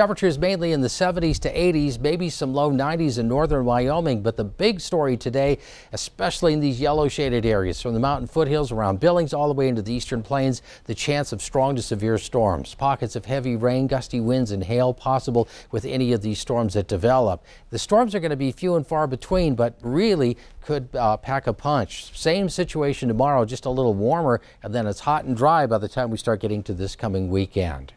Temperatures mainly in the 70s to 80s, maybe some low 90s in northern Wyoming, but the big story today, especially in these yellow shaded areas from the mountain foothills around Billings all the way into the eastern plains, the chance of strong to severe storms. Pockets of heavy rain, gusty winds and hail possible with any of these storms that develop. The storms are going to be few and far between, but really could uh, pack a punch. Same situation tomorrow, just a little warmer, and then it's hot and dry by the time we start getting to this coming weekend.